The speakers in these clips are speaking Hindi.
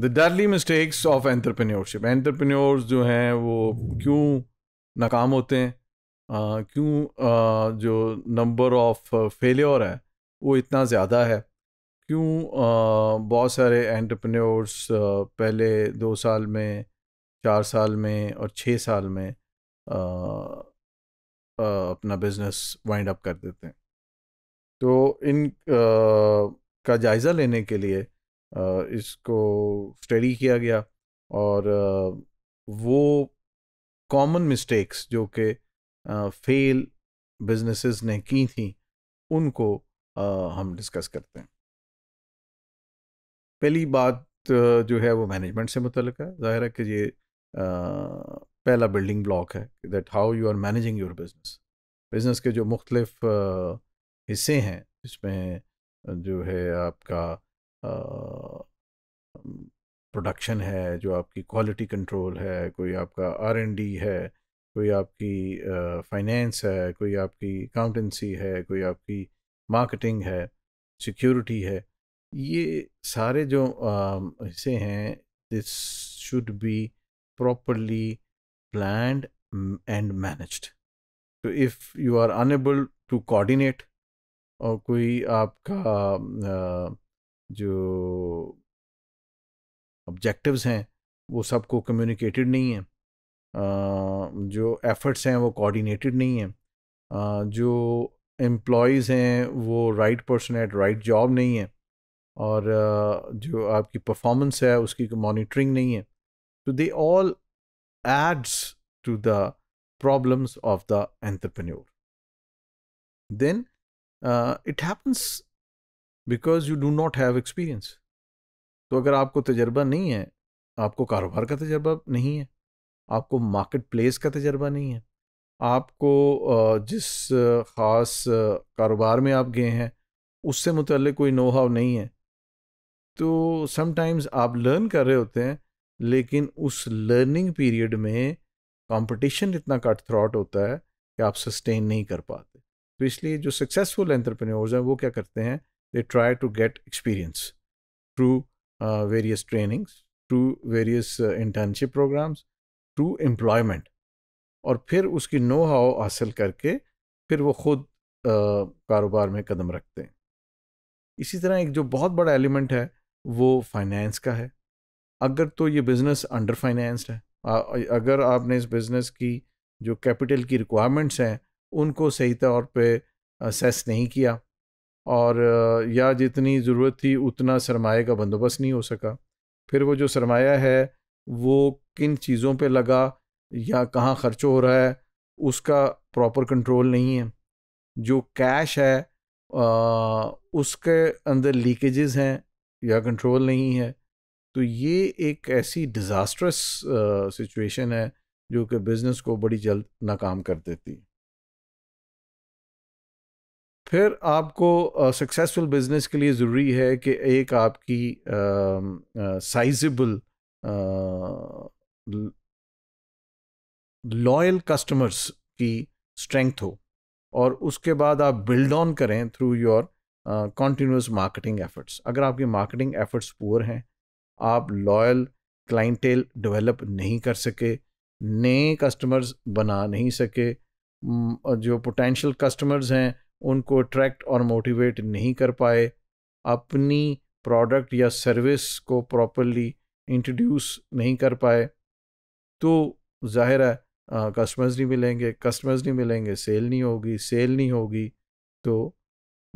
The deadly mistakes of entrepreneurship entrepreneurs जो हैं वो क्यों नाकाम होते हैं क्यों जो नंबर ऑफ फेलियर है वो इतना ज़्यादा है क्यों बहुत सारे एंटरप्रेन्योर्स पहले दो साल में चार साल में और छः साल में अपना बिजनेस वाइंड अप कर देते हैं तो इन का जायज़ा लेने के लिए इसको स्टडी किया गया और वो कॉमन मिस्टेक्स जो कि फेल बिजनेसेस ने की थी उनको हम डिस्कस करते हैं पहली बात जो है वो मैनेजमेंट से मुतल है ज़ाहिर है कि ये पहला बिल्डिंग ब्लॉक है that how you are managing your business business के जो मुख्तलिफ हिस्से हैं जिसमें जो है आपका प्रोडक्शन है जो आपकी क्वालिटी कंट्रोल है कोई आपका आर एन डी है कोई आपकी फाइनेंस है कोई आपकी अकाउंटेंसी है कोई आपकी मार्केटिंग है सिक्योरिटी है ये सारे जो हिस्से हैं this should be properly plan and managed तो if you are unable to coordinate और कोई आपका जो ऑब्जेक्टिव्स हैं वो सबको कम्युनिकेटेड नहीं है जो एफर्ट्स हैं वो कोऑर्डिनेटेड नहीं है जो एम्प्लॉयज़ हैं वो right person at right job नहीं है और जो आपकी परफॉर्मेंस है उसकी मॉनिटरिंग नहीं है तो they all adds to the problems of the entrepreneur then it happens because you do not have experience तो अगर आपको तजर्बा नहीं है आपको कारोबार का तजर्बा नहीं है आपको मार्केट प्लेस का तजर्बा नहीं है आपको जिस ख़ास कारोबार में आप गए हैं उससे मुतल कोई नो हाव नहीं है तो समटाइम्स आप लर्न कर रहे होते हैं लेकिन उस लर्निंग पीरियड में कंपटीशन इतना कट थ्रॉट होता है कि आप सस्टेन नहीं कर पाते तो इसलिए जो सक्सेसफुल एंटरप्रेन्योर्स हैं वो क्या करते हैं they try to get experience through uh, various trainings, through various uh, internship programs, through employment. और फिर उसकी नो हाउ हासिल करके फिर वो खुद कारोबार में कदम रखते हैं इसी तरह एक जो बहुत बड़ा एलिमेंट है वो फाइनेंस का है अगर तो ये बिज़नेस अंडर फाइनेंस्ड है अगर आपने इस बिज़नेस की जो कैपिटल की रिक्वायरमेंट्स हैं उनको सही तौर पे असेस नहीं किया और या जितनी ज़रूरत थी उतना सरमाए का बंदोबस्त नहीं हो सका फिर वो जो सरमाया है वो किन चीज़ों पे लगा या कहाँ खर्च हो रहा है उसका प्रॉपर कंट्रोल नहीं है जो कैश है आ, उसके अंदर लीकेजेस हैं या कंट्रोल नहीं है तो ये एक ऐसी डिज़ास्ट्रस सिचुएशन है जो कि बिज़नेस को बड़ी जल्द नाकाम कर देती है फिर आपको सक्सेसफुल uh, बिजनेस के लिए ज़रूरी है कि एक आपकी साइजेबल लॉयल कस्टमर्स की स्ट्रेंथ हो और उसके बाद आप बिल्ड ऑन करें through your continuous marketing efforts अगर आपकी मार्केटिंग एफर्ट्स पुअर हैं आप लॉयल क्लाइंटेल डेवलप नहीं कर सके नए कस्टमर्स बना नहीं सके जो पोटेंशियल कस्टमर्स हैं उनको अट्रैक्ट और मोटिवेट नहीं कर पाए अपनी प्रोडक्ट या सर्विस को प्रॉपरली इंट्रोड्यूस नहीं कर पाए तो ज़ाहिर है कस्टमर्स नहीं मिलेंगे कस्टमर्स नहीं मिलेंगे सेल नहीं होगी सेल नहीं होगी तो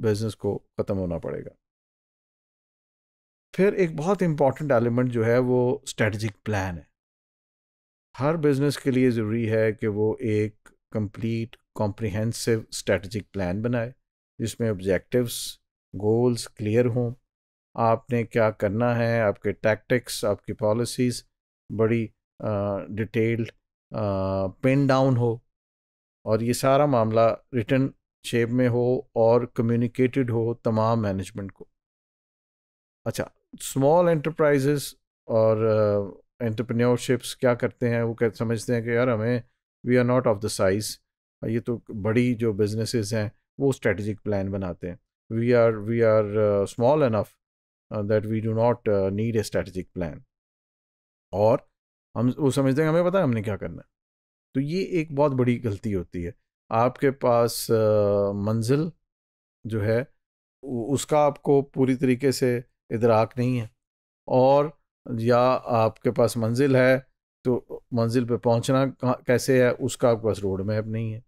बिज़नेस को ख़त्म होना पड़ेगा फिर एक बहुत इम्पॉर्टेंट एलिमेंट जो है वो स्ट्रेटजिक प्लान है हर बिज़नेस के लिए ज़रूरी है कि वो एक कंप्लीट कॉम्प्रिहेंसिव स्ट्रेटजिक प्लान बनाए जिसमें ऑब्जेक्टिव्स गोल्स क्लियर हों आपने क्या करना है आपके टैक्टिक्स आपकी पॉलिसीज़ बड़ी डिटेल्ड पिन डाउन हो और ये सारा मामला रिटर्न शेप में हो और कम्युनिकेटेड हो तमाम मैनेजमेंट को अच्छा स्मॉल एंटरप्राइजेस और एंटरप्रेन्योरशिप्स क्या करते हैं वो कह समझते हैं कि यार हमें we are not of the size ये तो बड़ी जो बिजनेसेस हैं वो स्ट्रेटजिक प्लान बनाते हैं we are we are small enough that we do not need a strategic plan और हम वो समझते हैं हमें पता है हमने क्या करना है तो ये एक बहुत बड़ी गलती होती है आपके पास uh, मंजिल जो है उसका आपको पूरी तरीके से इधराक नहीं है और या आपके पास मंजिल है तो मंजिल पे पहुंचना कैसे है उसका आपके पास रोड मैप नहीं है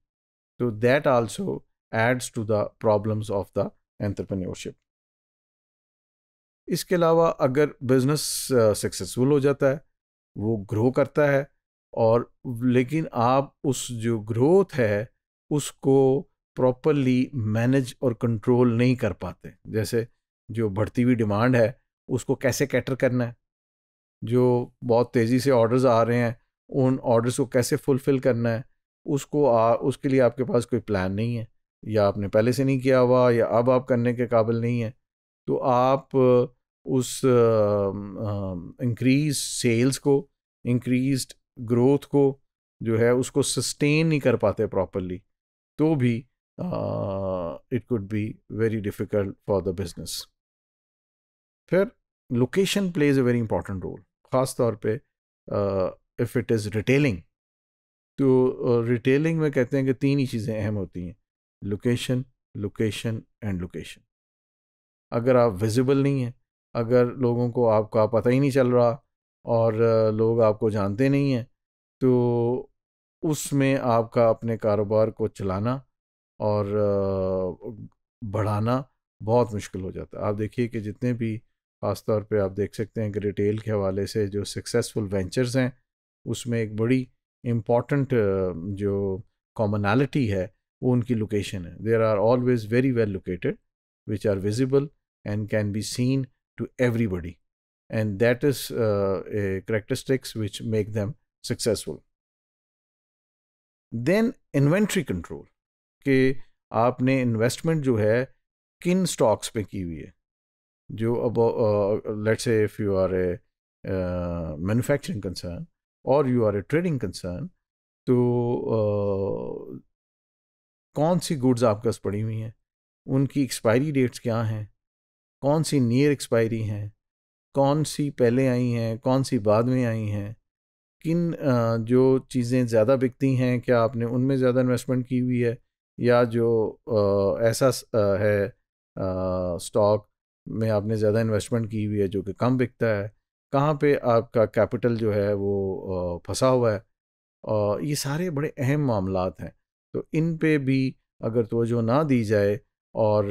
तो that also adds to the problems of the entrepreneurship इसके अलावा अगर बिजनेस सक्सेसफुल हो जाता है वो ग्रो करता है और लेकिन आप उस जो ग्रोथ है उसको प्रॉपरली मैनेज और कंट्रोल नहीं कर पाते जैसे जो बढ़ती हुई डिमांड है उसको कैसे कैटर करना है जो बहुत तेज़ी से ऑर्डर्स आ रहे हैं उन ऑर्डर्स को कैसे फुलफ़िल करना है उसको आ उसके लिए आपके पास कोई प्लान नहीं है या आपने पहले से नहीं किया हुआ या अब आप करने के काबिल नहीं है तो आप उस इंक्रीज सेल्स को इंक्रीज ग्रोथ को जो है उसको सस्टेन नहीं कर पाते प्रॉपरली तो भी it could be very difficult for the business फिर location plays a very important role ख़ास तौर पे इफ़ इट इज़ रिटेलिंग तो रिटेलिंग में कहते हैं कि तीन ही चीज़ें अहम होती हैं लोकेशन लोकेशन एंड लोकेशन अगर आप विजिबल नहीं हैं अगर लोगों को आपका पता ही नहीं चल रहा और लोग आपको जानते नहीं हैं तो उसमें आपका अपने कारोबार को चलाना और बढ़ाना बहुत मुश्किल हो जाता है आप देखिए कि जितने भी ख़ासतौर पर आप देख सकते हैं कि रिटेल के हवाले से जो सक्सेसफुल वेंचर्स हैं उसमें एक बड़ी इम्पॉर्टेंट जो कॉमनलिटी है वो उनकी लोकेशन है there are always very well located which are visible and can be seen to everybody and that is characteristics which make them successful then inventory control कि आपने इन्वेस्टमेंट जो है किन स्टॉक्स पे की हुई है जो अब let say if you are a manufacturing concern और you are a trading concern तो uh, कौन सी गुड्स आपके पास पड़ी हुई हैं उनकी एक्सपायरी डेट्स क्या हैं कौन सी नियर एक्सपायरी हैं कौन सी पहले आई हैं कौन सी बाद में आई हैं किन uh, जो चीज़ें ज़्यादा बिकती हैं क्या आपने उनमें ज़्यादा इन्वेस्टमेंट की हुई है या जो uh, ऐसा है स्टॉक में आपने ज़्यादा इन्वेस्टमेंट की हुई है जो कि कम बिकता है कहाँ पे आपका कैपिटल जो है वो फंसा हुआ है और ये सारे बड़े अहम मामला हैं तो इन पे भी अगर तोजो ना दी जाए और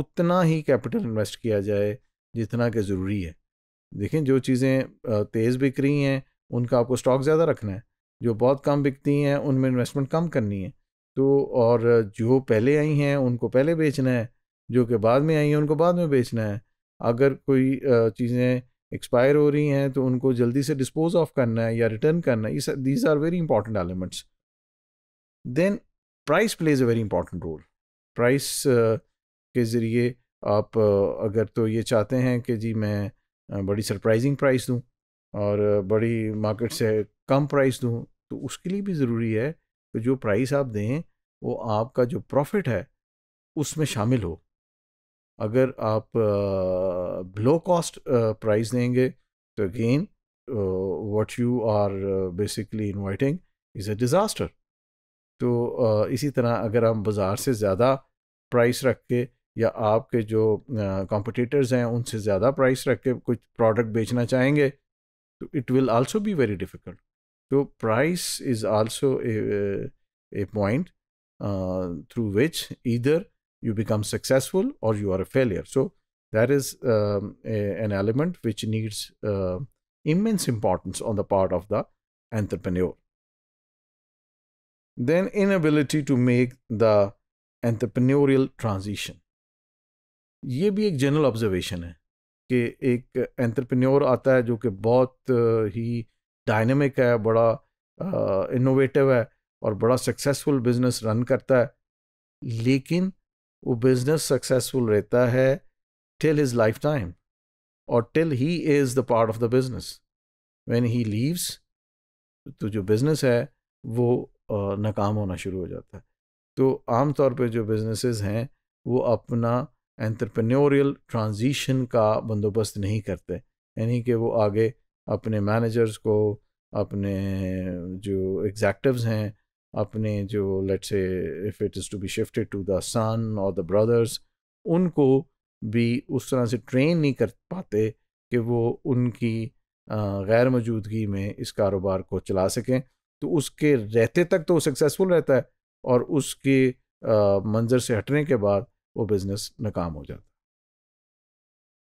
उतना ही कैपिटल इन्वेस्ट किया जाए जितना कि ज़रूरी है देखें जो चीज़ें तेज़ बिक रही हैं उनका आपको स्टॉक ज़्यादा रखना है जो बहुत कम बिकती हैं उनमें इन्वेस्टमेंट कम करनी है तो और जो पहले आई हैं उनको पहले बेचना है जो कि बाद में आई हैं उनको बाद में बेचना है अगर कोई चीज़ें एक्सपायर हो रही हैं तो उनको जल्दी से डिस्पोज ऑफ करना है या रिटर्न करना है these are very important elements then price plays a very important role price के ज़रिए आप अगर तो ये चाहते हैं कि जी मैं बड़ी सरप्राइजिंग प्राइस दूँ और बड़ी मार्केट से कम प्राइस दूँ तो उसके लिए भी ज़रूरी है कि जो प्राइस आप दें वो आपका जो प्रॉफिट है उसमें शामिल हो अगर आप लो कॉस्ट प्राइस देंगे तो again what you are basically inviting is a disaster तो uh, इसी तरह अगर हम बाज़ार से ज़्यादा प्राइस रख के या आपके जो कॉम्पिटिटर्स uh, हैं उनसे ज़्यादा प्राइस रख के कुछ प्रोडक्ट बेचना चाहेंगे तो it will also be very difficult तो price is also a point through which either you become successful or you are a failure so that is um, a, an element which needs uh, immense importance on the part of the entrepreneur then inability to make the entrepreneurial transition ये भी एक general observation है कि एक entrepreneur आता है जो कि बहुत uh, ही dynamic है बड़ा uh, innovative है और बड़ा successful business run करता है लेकिन वो बिजनेस सक्सेसफुल रहता है टिल हिज लाइफ टाइम और till he is the part of the business when he leaves तो जो बिज़नेस है वो नाकाम होना शुरू हो जाता है तो आम तौर पे जो बिजनेसेस हैं वो अपना एंट्रप्रेन्योरियल ट्रांजिशन का बंदोबस्त नहीं करते यानी कि वो आगे अपने मैनेजर्स को अपने जो एग्जैक्टिव्स हैं अपने जो let's say if it is to be shifted to the son और द ब्रदर्स उनको भी उस तरह से ट्रेन नहीं कर पाते कि वो उनकी गैर मौजूदगी में इस कारोबार को चला सकें तो उसके रहते तक तो वो सक्सेसफुल रहता है और उसके मंजर से हटने के बाद वो बिज़नेस नाकाम हो जाता है